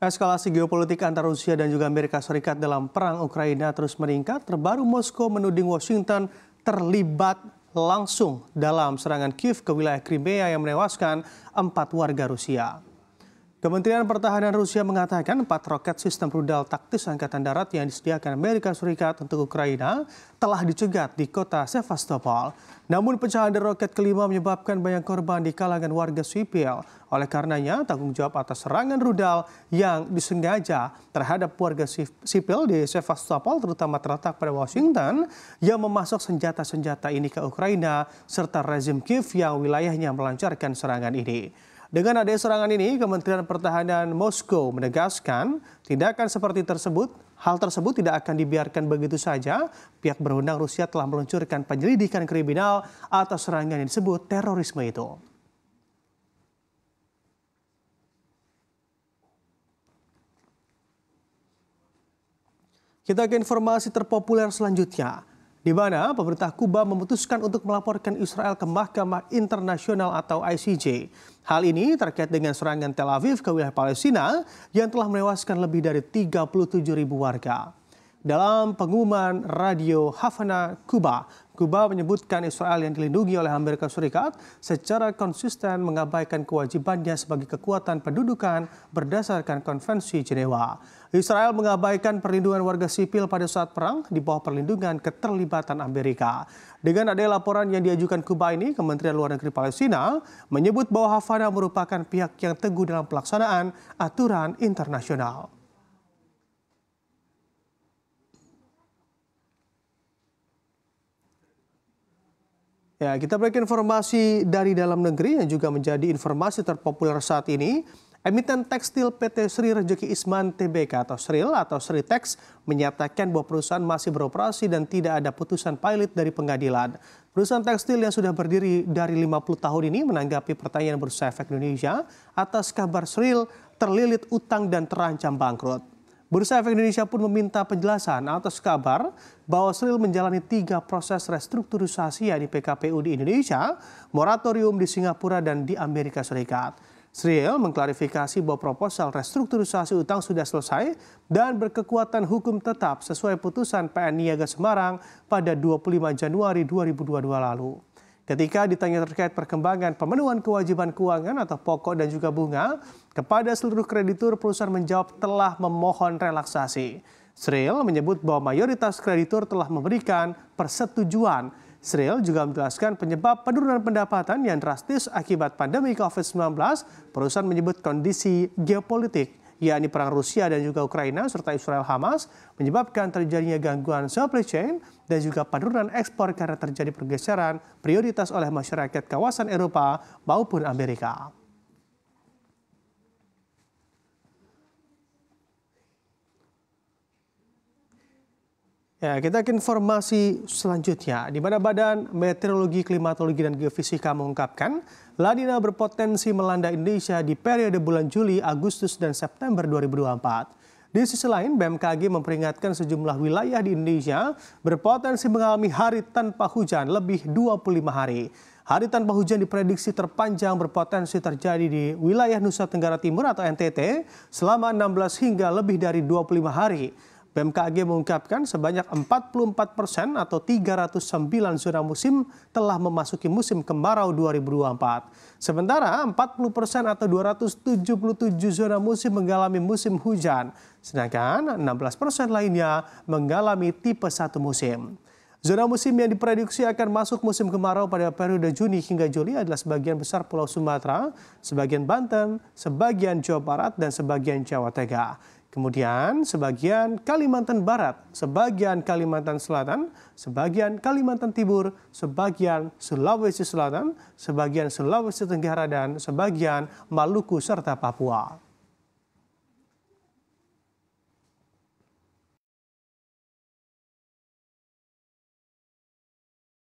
Eskalasi geopolitik antara Rusia dan juga Amerika Serikat dalam perang Ukraina terus meningkat. Terbaru Moskow menuding Washington terlibat langsung dalam serangan Kiev ke wilayah Crimea yang menewaskan empat warga Rusia. Kementerian Pertahanan Rusia mengatakan empat roket sistem rudal taktis Angkatan Darat yang disediakan Amerika Serikat untuk Ukraina telah dicegat di kota Sevastopol. Namun pecahan dari roket kelima menyebabkan banyak korban di kalangan warga sipil. Oleh karenanya, tanggung jawab atas serangan rudal yang disengaja terhadap warga sipil di Sevastopol terutama terletak pada Washington yang memasok senjata-senjata ini ke Ukraina serta rezim Kiev yang wilayahnya melancarkan serangan ini. Dengan adanya serangan ini, Kementerian Pertahanan Moskow menegaskan tindakan seperti tersebut Hal tersebut tidak akan dibiarkan begitu saja. Pihak berwenang Rusia telah meluncurkan penyelidikan kriminal atas serangan yang disebut terorisme itu. Kita ke informasi terpopuler selanjutnya di mana pemerintah Kuba memutuskan untuk melaporkan Israel ke Mahkamah Internasional atau ICJ. Hal ini terkait dengan serangan Tel Aviv ke wilayah Palestina yang telah menewaskan lebih dari 37 ribu warga. Dalam pengumuman radio Havana, Kuba, Kuba menyebutkan Israel yang dilindungi oleh Amerika Serikat secara konsisten mengabaikan kewajibannya sebagai kekuatan pendudukan berdasarkan Konvensi Jenewa. Israel mengabaikan perlindungan warga sipil pada saat perang di bawah perlindungan keterlibatan Amerika. Dengan adanya laporan yang diajukan Kuba ini, Kementerian Luar Negeri Palestina menyebut bahwa Havana merupakan pihak yang teguh dalam pelaksanaan aturan internasional. Ya, kita break informasi dari dalam negeri yang juga menjadi informasi terpopuler saat ini. Emiten tekstil PT Sri Rejeki Isman Tbk atau Sri atau Sritex menyatakan bahwa perusahaan masih beroperasi dan tidak ada putusan pilot dari pengadilan. Perusahaan tekstil yang sudah berdiri dari 50 tahun ini menanggapi pertanyaan Bursa Efek Indonesia atas kabar Sril terlilit utang dan terancam bangkrut. Bursa Efek Indonesia pun meminta penjelasan atas kabar bahwa Bawaslu menjalani tiga proses restrukturisasi yakni PKPU di Indonesia, moratorium di Singapura dan di Amerika Serikat. Sriel mengklarifikasi bahwa proposal restrukturisasi utang sudah selesai dan berkekuatan hukum tetap sesuai putusan PN Niaga Semarang pada 25 Januari 2022 lalu. Ketika ditanya terkait perkembangan pemenuhan kewajiban keuangan atau pokok dan juga bunga, kepada seluruh kreditur perusahaan menjawab telah memohon relaksasi. Sril menyebut bahwa mayoritas kreditur telah memberikan persetujuan. Sril juga menjelaskan penyebab penurunan pendapatan yang drastis akibat pandemi COVID-19. Perusahaan menyebut kondisi geopolitik yakni perang Rusia dan juga Ukraina serta Israel Hamas menyebabkan terjadinya gangguan supply chain dan juga penurunan ekspor karena terjadi pergeseran prioritas oleh masyarakat kawasan Eropa maupun Amerika. Ya, kita ke informasi selanjutnya, di mana Badan Meteorologi, Klimatologi, dan Geofisika mengungkapkan Lanina berpotensi melanda Indonesia di periode bulan Juli, Agustus, dan September 2024. Di sisi lain, BMKG memperingatkan sejumlah wilayah di Indonesia berpotensi mengalami hari tanpa hujan lebih 25 hari. Hari tanpa hujan diprediksi terpanjang berpotensi terjadi di wilayah Nusa Tenggara Timur atau NTT selama 16 hingga lebih dari 25 hari. BMKG mengungkapkan sebanyak 44 persen atau 309 zona musim telah memasuki musim kemarau 2024. Sementara 40 persen atau 277 zona musim mengalami musim hujan, sedangkan 16 persen lainnya mengalami tipe satu musim. Zona musim yang diprediksi akan masuk musim kemarau pada periode Juni hingga Juli adalah sebagian besar Pulau Sumatera, sebagian Banten, sebagian Jawa Barat, dan sebagian Jawa Tengah. Kemudian sebagian Kalimantan Barat, sebagian Kalimantan Selatan, sebagian Kalimantan Timur, sebagian Sulawesi Selatan, sebagian Sulawesi Tenggara dan sebagian Maluku serta Papua.